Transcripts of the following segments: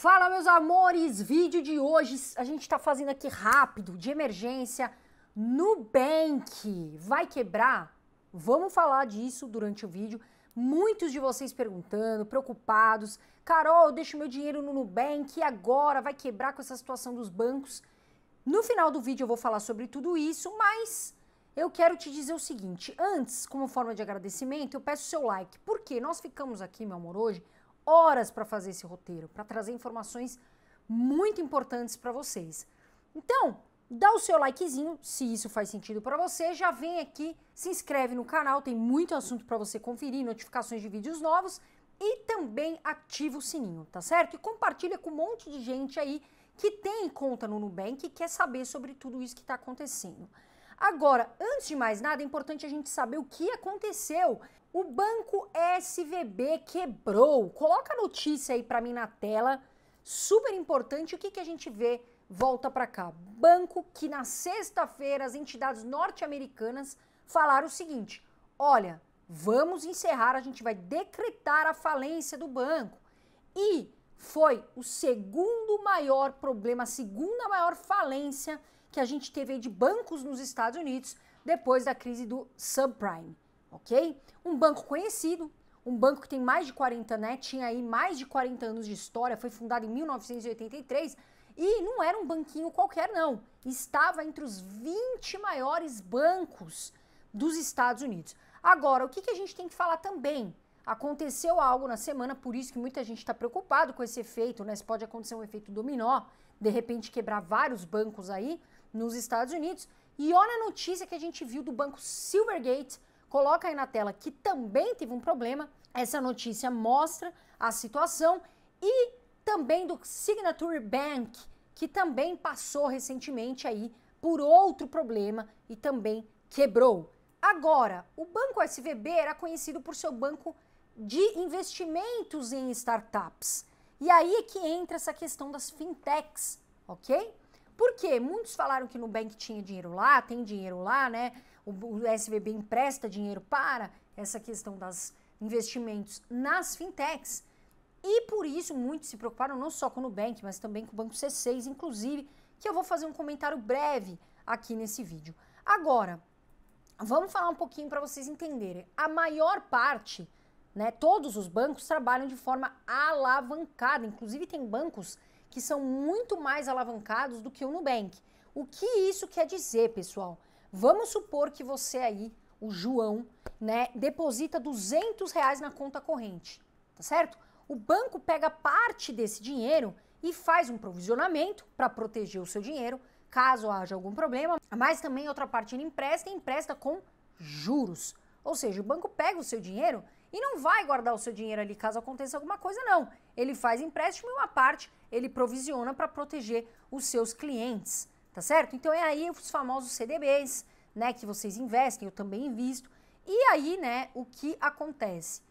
Fala, meus amores! Vídeo de hoje a gente está fazendo aqui rápido, de emergência. Nubank vai quebrar? Vamos falar disso durante o vídeo. Muitos de vocês perguntando, preocupados. Carol, eu deixo meu dinheiro no Nubank e agora vai quebrar com essa situação dos bancos? No final do vídeo eu vou falar sobre tudo isso, mas eu quero te dizer o seguinte: antes, como forma de agradecimento, eu peço seu like, porque nós ficamos aqui, meu amor, hoje horas para fazer esse roteiro, para trazer informações muito importantes para vocês. Então, dá o seu likezinho, se isso faz sentido para você, já vem aqui, se inscreve no canal, tem muito assunto para você conferir, notificações de vídeos novos e também ativa o sininho, tá certo? E compartilha com um monte de gente aí que tem conta no Nubank e quer saber sobre tudo isso que está acontecendo. Agora, antes de mais nada, é importante a gente saber o que aconteceu o banco SVB quebrou. Coloca a notícia aí para mim na tela. Super importante. O que, que a gente vê? Volta para cá. Banco que na sexta-feira as entidades norte-americanas falaram o seguinte: olha, vamos encerrar, a gente vai decretar a falência do banco. E foi o segundo maior problema, a segunda maior falência que a gente teve de bancos nos Estados Unidos depois da crise do subprime ok? Um banco conhecido, um banco que tem mais de 40, né? Tinha aí mais de 40 anos de história, foi fundado em 1983 e não era um banquinho qualquer, não. Estava entre os 20 maiores bancos dos Estados Unidos. Agora, o que, que a gente tem que falar também? Aconteceu algo na semana, por isso que muita gente está preocupado com esse efeito, né? Se pode acontecer um efeito dominó, de repente quebrar vários bancos aí nos Estados Unidos. E olha a notícia que a gente viu do banco Silvergate, Coloca aí na tela que também teve um problema. Essa notícia mostra a situação e também do Signature Bank, que também passou recentemente aí por outro problema e também quebrou. Agora, o Banco SVB era conhecido por seu banco de investimentos em startups. E aí é que entra essa questão das fintechs, ok? Porque muitos falaram que no Nubank tinha dinheiro lá, tem dinheiro lá, né? o, o SVB empresta dinheiro para essa questão dos investimentos nas fintechs. E por isso muitos se preocuparam não só com o Nubank, mas também com o Banco C6, inclusive, que eu vou fazer um comentário breve aqui nesse vídeo. Agora, vamos falar um pouquinho para vocês entenderem. A maior parte, né, todos os bancos trabalham de forma alavancada, inclusive tem bancos que são muito mais alavancados do que o Nubank. O que isso quer dizer, pessoal? Vamos supor que você aí, o João, né, deposita 200 reais na conta corrente, tá certo? O banco pega parte desse dinheiro e faz um provisionamento para proteger o seu dinheiro caso haja algum problema, mas também outra parte ele empresta e empresta com juros. Ou seja, o banco pega o seu dinheiro e não vai guardar o seu dinheiro ali caso aconteça alguma coisa, não. Ele faz empréstimo e uma parte ele provisiona para proteger os seus clientes tá certo? Então é aí os famosos CDBs, né, que vocês investem, eu também invisto. E aí, né, o que acontece?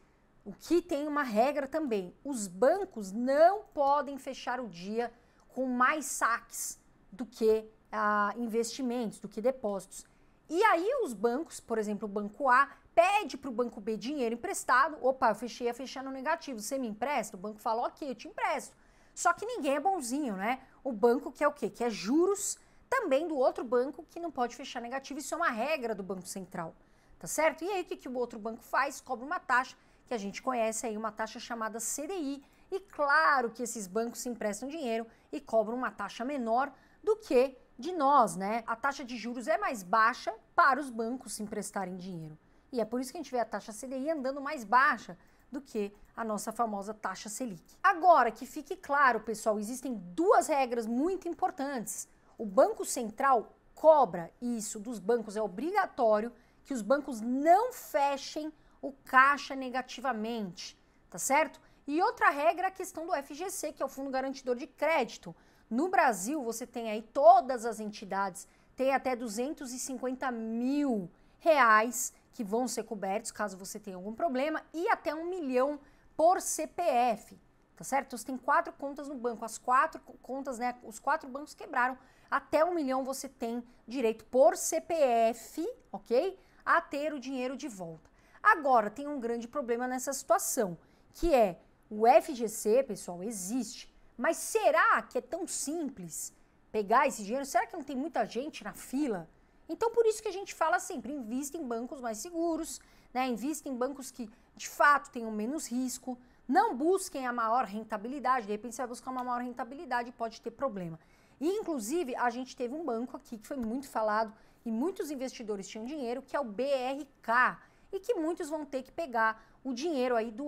O que tem uma regra também, os bancos não podem fechar o dia com mais saques do que ah, investimentos, do que depósitos. E aí os bancos, por exemplo, o Banco A, pede para o Banco B dinheiro emprestado. Opa, eu fechei a fechar no negativo, você me empresta? O banco fala, ok, eu te empresto. Só que ninguém é bonzinho, né? O banco quer o quê? Quer juros também do outro banco que não pode fechar negativo. Isso é uma regra do Banco Central, tá certo? E aí o que, que o outro banco faz? Cobra uma taxa que a gente conhece aí, uma taxa chamada CDI. E claro que esses bancos se emprestam dinheiro e cobram uma taxa menor do que de nós, né? A taxa de juros é mais baixa para os bancos se emprestarem dinheiro. E é por isso que a gente vê a taxa CDI andando mais baixa do que a nossa famosa taxa Selic. Agora que fique claro, pessoal, existem duas regras muito importantes o Banco Central cobra isso dos bancos, é obrigatório que os bancos não fechem o caixa negativamente, tá certo? E outra regra é a questão do FGC, que é o Fundo Garantidor de Crédito. No Brasil, você tem aí todas as entidades, tem até 250 mil reais que vão ser cobertos caso você tenha algum problema e até um milhão por CPF, tá certo? Então, você tem quatro contas no banco, as quatro contas, né? Os quatro bancos quebraram até um milhão você tem direito por CPF, ok? A ter o dinheiro de volta. Agora, tem um grande problema nessa situação, que é o FGC, pessoal, existe. Mas será que é tão simples pegar esse dinheiro? Será que não tem muita gente na fila? Então, por isso que a gente fala sempre: invista em bancos mais seguros, né? invista em bancos que de fato tenham menos risco. Não busquem a maior rentabilidade. De repente, você vai buscar uma maior rentabilidade e pode ter problema. E, inclusive, a gente teve um banco aqui que foi muito falado e muitos investidores tinham dinheiro, que é o BRK, e que muitos vão ter que pegar o dinheiro aí do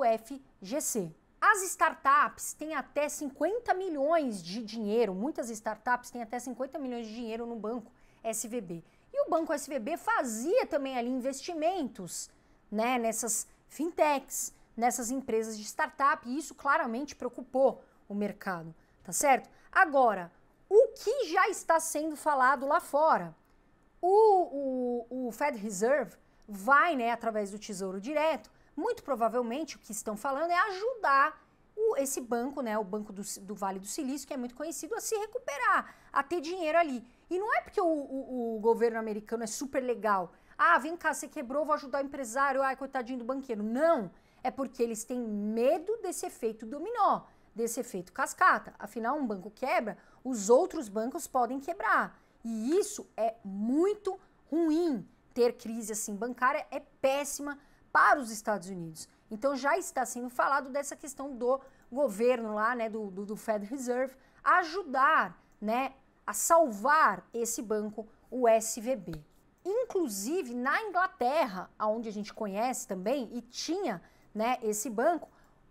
FGC. As startups têm até 50 milhões de dinheiro, muitas startups têm até 50 milhões de dinheiro no banco SVB. E o banco SVB fazia também ali investimentos, né, nessas fintechs, nessas empresas de startup, e isso claramente preocupou o mercado, tá certo? Agora, que já está sendo falado lá fora. O, o, o Fed Reserve vai, né, através do Tesouro Direto, muito provavelmente o que estão falando é ajudar o, esse banco, né, o Banco do, do, Vale do Silício, que é muito conhecido, a se recuperar, a ter dinheiro ali. E não é porque o, o, o governo americano é super legal. Ah, vem cá, você quebrou, vou ajudar o empresário, ai, coitadinho do banqueiro. Não, é porque eles têm medo desse efeito dominó, desse efeito cascata. Afinal, um banco quebra, os outros bancos podem quebrar. E isso é muito ruim. Ter crise assim bancária é péssima para os Estados Unidos. Então já está sendo falado dessa questão do governo lá, né, do, do, do Fed Reserve, ajudar, né, a salvar esse banco, o SVB. Inclusive na Inglaterra, aonde a gente conhece também e tinha, né, esse banco,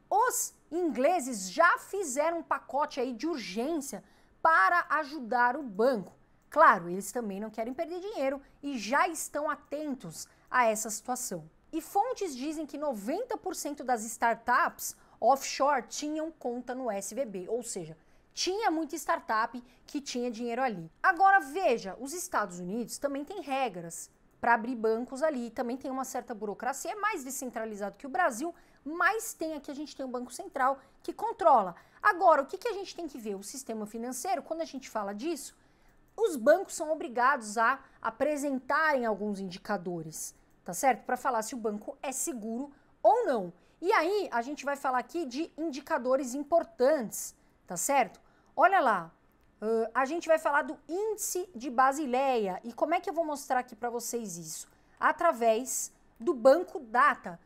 os ingleses já fizeram um pacote aí de urgência para ajudar o banco. Claro, eles também não querem perder dinheiro e já estão atentos a essa situação. E fontes dizem que 90% das startups offshore tinham conta no SVB, ou seja, tinha muita startup que tinha dinheiro ali. Agora veja, os Estados Unidos também têm regras para abrir bancos ali, também tem uma certa burocracia, é mais descentralizado que o Brasil, mas tem aqui a gente tem um Banco Central que controla. Agora, o que, que a gente tem que ver? O sistema financeiro, quando a gente fala disso, os bancos são obrigados a apresentarem alguns indicadores, tá certo? Para falar se o banco é seguro ou não. E aí, a gente vai falar aqui de indicadores importantes, tá certo? Olha lá, uh, a gente vai falar do índice de Basileia. E como é que eu vou mostrar aqui para vocês isso? Através do banco Data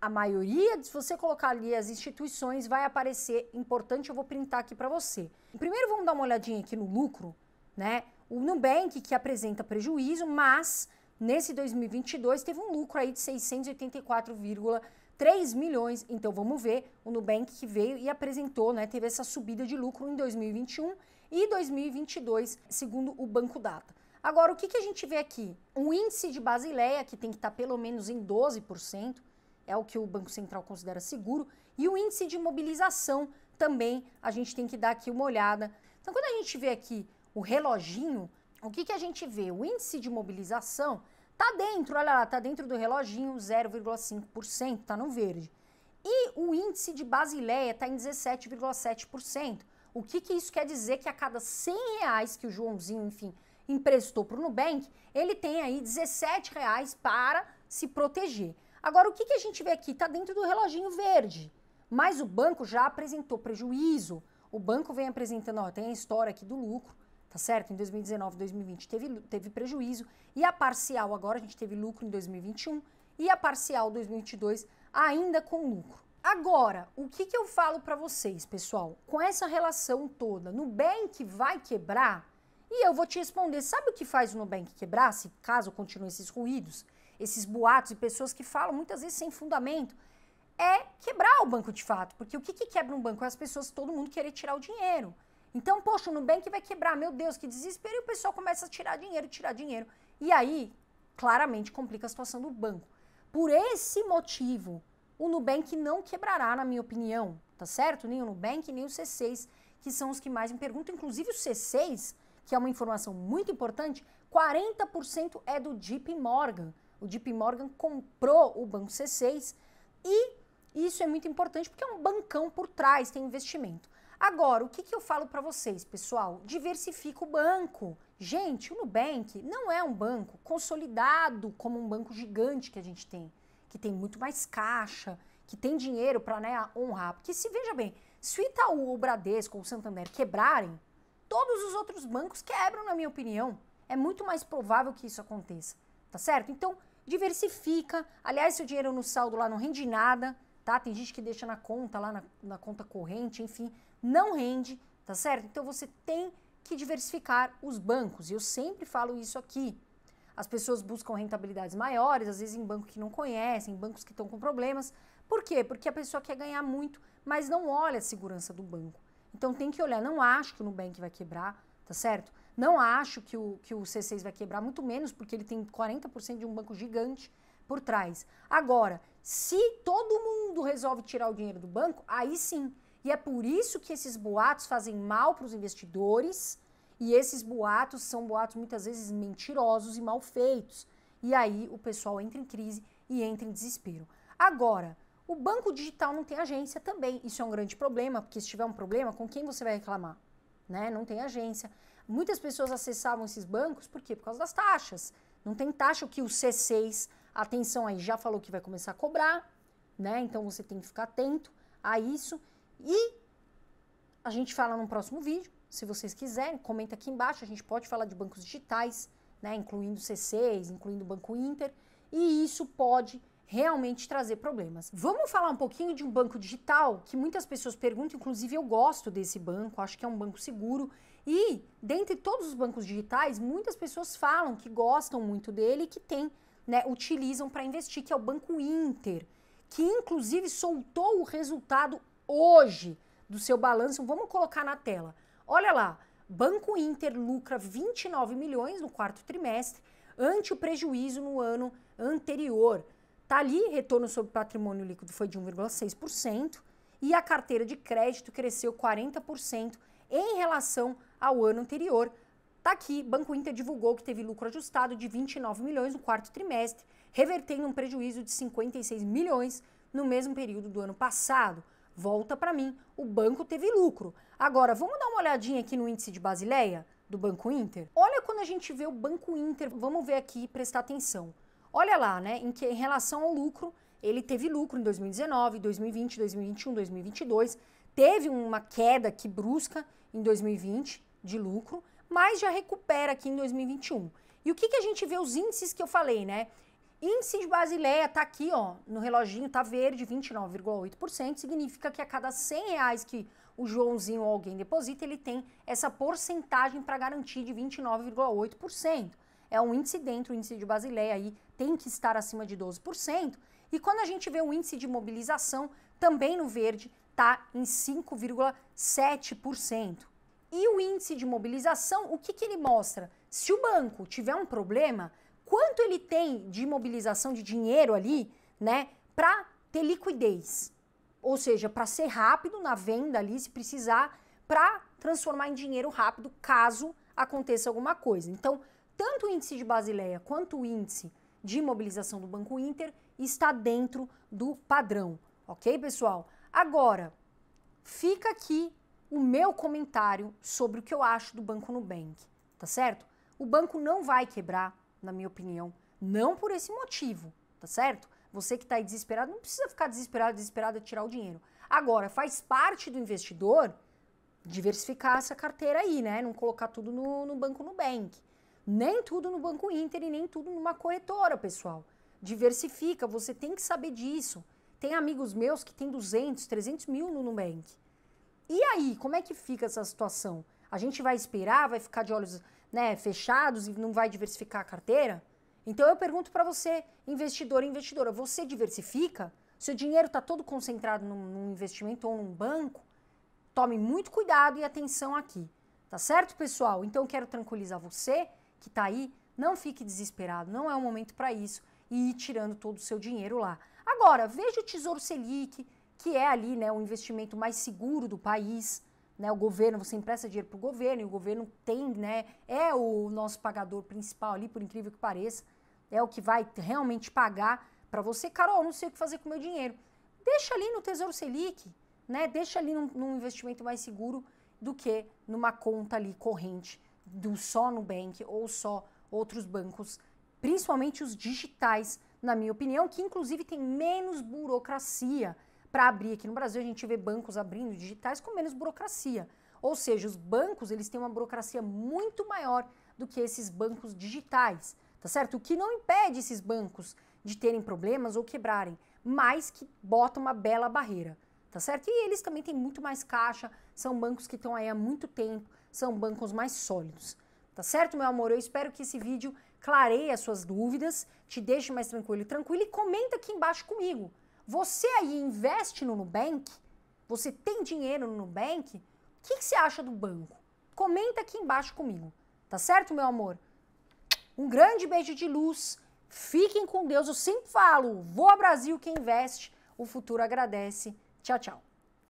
a maioria, se você colocar ali as instituições, vai aparecer. Importante, eu vou printar aqui para você. Primeiro, vamos dar uma olhadinha aqui no lucro, né? O Nubank, que apresenta prejuízo, mas nesse 2022 teve um lucro aí de 684,3 milhões. Então, vamos ver o Nubank que veio e apresentou, né? Teve essa subida de lucro em 2021 e 2022, segundo o Banco Data. Agora, o que, que a gente vê aqui? Um índice de Basileia que tem que estar tá pelo menos em 12%, é o que o Banco Central considera seguro, e o índice de mobilização também a gente tem que dar aqui uma olhada. Então, quando a gente vê aqui o reloginho, o que, que a gente vê? O índice de mobilização está dentro, olha lá, está dentro do reloginho, 0,5%, está no verde. E o índice de Basileia está em 17,7%. O que, que isso quer dizer? Que a cada 100 reais que o Joãozinho, enfim, emprestou para o Nubank, ele tem aí 17 reais para se proteger. Agora, o que, que a gente vê aqui? Está dentro do reloginho verde, mas o banco já apresentou prejuízo. O banco vem apresentando, ó, tem a história aqui do lucro, tá certo? Em 2019, 2020 teve, teve prejuízo, e a parcial agora, a gente teve lucro em 2021, e a parcial 2022 ainda com lucro. Agora, o que, que eu falo para vocês, pessoal? Com essa relação toda, Nubank vai quebrar? E eu vou te responder, sabe o que faz o Nubank quebrar, se caso continuem esses ruídos? esses boatos e pessoas que falam muitas vezes sem fundamento, é quebrar o banco de fato. Porque o que, que quebra um banco? É as pessoas, todo mundo querer tirar o dinheiro. Então, poxa, o Nubank vai quebrar, meu Deus, que desespero. E o pessoal começa a tirar dinheiro, tirar dinheiro. E aí, claramente, complica a situação do banco. Por esse motivo, o Nubank não quebrará, na minha opinião, tá certo? Nem o Nubank, nem o C6, que são os que mais me perguntam. Inclusive o C6, que é uma informação muito importante, 40% é do JP Morgan. O JP Morgan comprou o banco C6 e isso é muito importante porque é um bancão por trás, tem investimento. Agora, o que, que eu falo para vocês, pessoal? Diversifica o banco. Gente, o Nubank não é um banco consolidado como um banco gigante que a gente tem, que tem muito mais caixa, que tem dinheiro para né, honrar. Porque se veja bem, se o Itaú, o Bradesco ou o Santander quebrarem, todos os outros bancos quebram, na minha opinião. É muito mais provável que isso aconteça, tá certo? Então, diversifica. Aliás, seu dinheiro no saldo lá não rende nada, tá? Tem gente que deixa na conta, lá na, na conta corrente, enfim, não rende, tá certo? Então você tem que diversificar os bancos. Eu sempre falo isso aqui. As pessoas buscam rentabilidades maiores, às vezes em banco que não conhecem, em bancos que estão com problemas. Por quê? Porque a pessoa quer ganhar muito, mas não olha a segurança do banco. Então tem que olhar. Não acho que o Nubank vai quebrar, tá certo? Não acho que o, que o C6 vai quebrar, muito menos porque ele tem 40% de um banco gigante por trás. Agora, se todo mundo resolve tirar o dinheiro do banco, aí sim. E é por isso que esses boatos fazem mal para os investidores e esses boatos são boatos muitas vezes mentirosos e mal feitos. E aí o pessoal entra em crise e entra em desespero. Agora, o banco digital não tem agência também. Isso é um grande problema, porque se tiver um problema, com quem você vai reclamar? Né? Não tem agência. Muitas pessoas acessavam esses bancos, por quê? Por causa das taxas. Não tem taxa que o C6, atenção aí, já falou que vai começar a cobrar, né? Então você tem que ficar atento a isso. E a gente fala no próximo vídeo, se vocês quiserem, comenta aqui embaixo, a gente pode falar de bancos digitais, né? Incluindo C6, incluindo o Banco Inter, e isso pode realmente trazer problemas. Vamos falar um pouquinho de um banco digital que muitas pessoas perguntam, inclusive eu gosto desse banco, acho que é um banco seguro e, dentre todos os bancos digitais, muitas pessoas falam que gostam muito dele e que tem, né, utilizam para investir, que é o Banco Inter, que inclusive soltou o resultado hoje do seu balanço. Vamos colocar na tela. Olha lá, Banco Inter lucra 29 milhões no quarto trimestre, ante o prejuízo no ano anterior. Tá ali, retorno sobre patrimônio líquido foi de 1,6% e a carteira de crédito cresceu 40% em relação ao ano anterior. Está aqui, Banco Inter divulgou que teve lucro ajustado de 29 milhões no quarto trimestre, revertendo um prejuízo de 56 milhões no mesmo período do ano passado. Volta para mim, o banco teve lucro. Agora, vamos dar uma olhadinha aqui no índice de Basileia do Banco Inter? Olha quando a gente vê o Banco Inter, vamos ver aqui prestar atenção. Olha lá, né, em, que, em relação ao lucro, ele teve lucro em 2019, 2020, 2021, 2022 teve uma queda que brusca em 2020 de lucro, mas já recupera aqui em 2021. E o que, que a gente vê os índices que eu falei, né? Índice de Basileia está aqui, ó, no reloginho, está verde, 29,8%. Significa que a cada 100 reais que o Joãozinho ou alguém deposita, ele tem essa porcentagem para garantir de 29,8%. É um índice dentro, o índice de Basileia aí tem que estar acima de 12%. E quando a gente vê o índice de mobilização, também no verde, está em 5,7%. E o índice de mobilização, o que, que ele mostra? Se o banco tiver um problema, quanto ele tem de mobilização de dinheiro ali, né, para ter liquidez? Ou seja, para ser rápido na venda ali, se precisar, para transformar em dinheiro rápido caso aconteça alguma coisa. Então, tanto o índice de Basileia quanto o índice de mobilização do Banco Inter está dentro do padrão, ok, pessoal? Agora, fica aqui o meu comentário sobre o que eu acho do Banco Nubank, tá certo? O banco não vai quebrar, na minha opinião, não por esse motivo, tá certo? Você que está aí desesperado, não precisa ficar desesperado, desesperado a tirar o dinheiro. Agora, faz parte do investidor diversificar essa carteira aí, né? Não colocar tudo no, no Banco Nubank. Nem tudo no Banco Inter e nem tudo numa corretora, pessoal. Diversifica, você tem que saber disso tem amigos meus que tem 200, 300 mil no Nubank. E aí, como é que fica essa situação? A gente vai esperar, vai ficar de olhos né, fechados e não vai diversificar a carteira? Então eu pergunto para você, investidor e investidora, você diversifica? Seu dinheiro está todo concentrado num, num investimento ou num banco? Tome muito cuidado e atenção aqui, tá certo, pessoal? Então eu quero tranquilizar você que está aí, não fique desesperado, não é o momento para isso e ir tirando todo o seu dinheiro lá. Agora, veja o Tesouro Selic, que é ali né, o investimento mais seguro do país. Né, o governo, você empresta dinheiro para o governo, e o governo tem, né, é o nosso pagador principal ali, por incrível que pareça, é o que vai realmente pagar para você. Carol, não sei o que fazer com o meu dinheiro. Deixa ali no Tesouro Selic, né, deixa ali num, num investimento mais seguro do que numa conta ali corrente do só no bank ou só outros bancos, principalmente os digitais, na minha opinião, que inclusive tem menos burocracia para abrir. Aqui no Brasil a gente vê bancos abrindo digitais com menos burocracia. Ou seja, os bancos eles têm uma burocracia muito maior do que esses bancos digitais, tá certo? O que não impede esses bancos de terem problemas ou quebrarem, mas que bota uma bela barreira, tá certo? E eles também têm muito mais caixa, são bancos que estão aí há muito tempo, são bancos mais sólidos, tá certo, meu amor? Eu espero que esse vídeo clareie as suas dúvidas, te deixe mais tranquilo e tranquilo e comenta aqui embaixo comigo. Você aí investe no Nubank? Você tem dinheiro no Nubank? O que, que você acha do banco? Comenta aqui embaixo comigo, tá certo, meu amor? Um grande beijo de luz, fiquem com Deus, eu sempre falo, voa Brasil quem investe, o futuro agradece. Tchau, tchau.